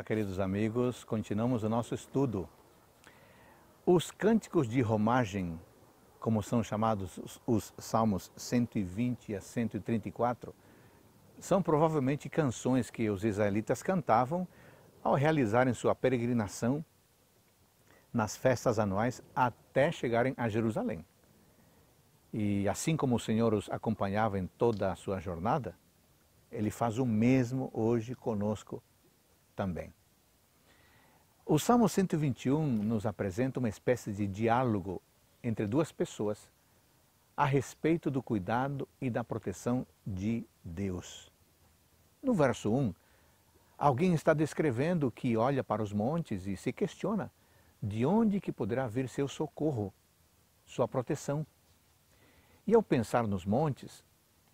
Olá, queridos amigos, continuamos o nosso estudo. Os cânticos de romagem, como são chamados os, os salmos 120 a 134, são provavelmente canções que os israelitas cantavam ao realizarem sua peregrinação nas festas anuais até chegarem a Jerusalém. E assim como o Senhor os acompanhava em toda a sua jornada, ele faz o mesmo hoje conosco também. O Salmo 121 nos apresenta uma espécie de diálogo entre duas pessoas a respeito do cuidado e da proteção de Deus. No verso 1, alguém está descrevendo que olha para os montes e se questiona de onde que poderá vir seu socorro, sua proteção. E ao pensar nos montes,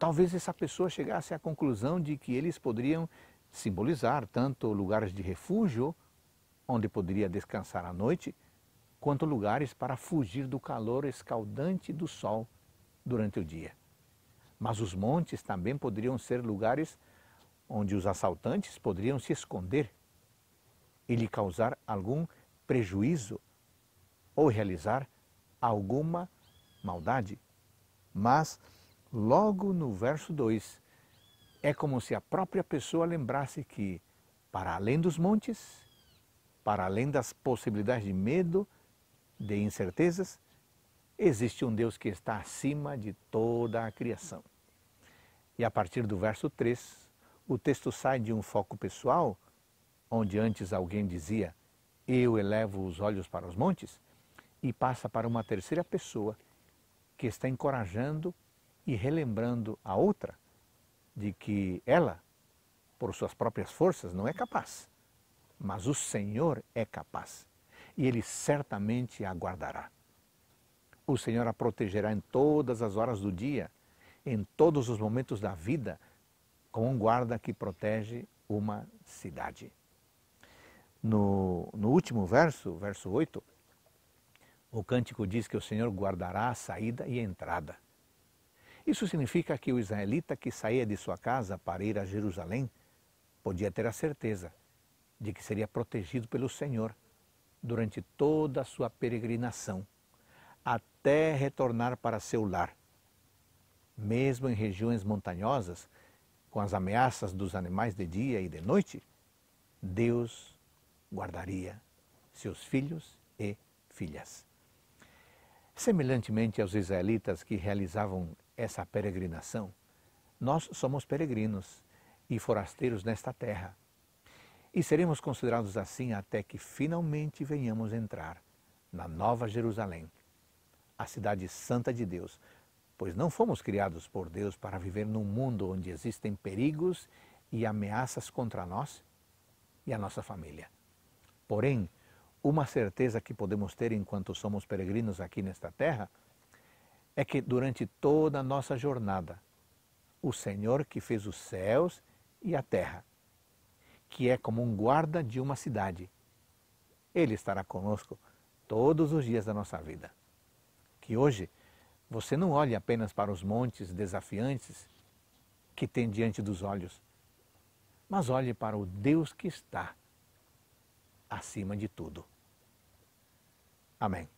talvez essa pessoa chegasse à conclusão de que eles poderiam simbolizar tanto lugares de refúgio, onde poderia descansar à noite, quanto lugares para fugir do calor escaldante do sol durante o dia. Mas os montes também poderiam ser lugares onde os assaltantes poderiam se esconder e lhe causar algum prejuízo ou realizar alguma maldade. Mas, logo no verso 2, é como se a própria pessoa lembrasse que, para além dos montes, para além das possibilidades de medo, de incertezas, existe um Deus que está acima de toda a criação. E a partir do verso 3, o texto sai de um foco pessoal, onde antes alguém dizia, eu elevo os olhos para os montes, e passa para uma terceira pessoa que está encorajando e relembrando a outra de que ela, por suas próprias forças, não é capaz, mas o Senhor é capaz e Ele certamente a guardará. O Senhor a protegerá em todas as horas do dia, em todos os momentos da vida, como um guarda que protege uma cidade. No, no último verso, verso 8, o cântico diz que o Senhor guardará a saída e a entrada isso significa que o israelita que saía de sua casa para ir a Jerusalém podia ter a certeza de que seria protegido pelo Senhor durante toda a sua peregrinação, até retornar para seu lar. Mesmo em regiões montanhosas, com as ameaças dos animais de dia e de noite, Deus guardaria seus filhos e filhas. Semelhantemente aos israelitas que realizavam essa peregrinação, nós somos peregrinos e forasteiros nesta terra. E seremos considerados assim até que finalmente venhamos entrar na Nova Jerusalém, a cidade santa de Deus, pois não fomos criados por Deus para viver num mundo onde existem perigos e ameaças contra nós e a nossa família. Porém, uma certeza que podemos ter enquanto somos peregrinos aqui nesta terra é que durante toda a nossa jornada, o Senhor que fez os céus e a terra, que é como um guarda de uma cidade, ele estará conosco todos os dias da nossa vida. Que hoje você não olhe apenas para os montes desafiantes que tem diante dos olhos, mas olhe para o Deus que está acima de tudo. Amém.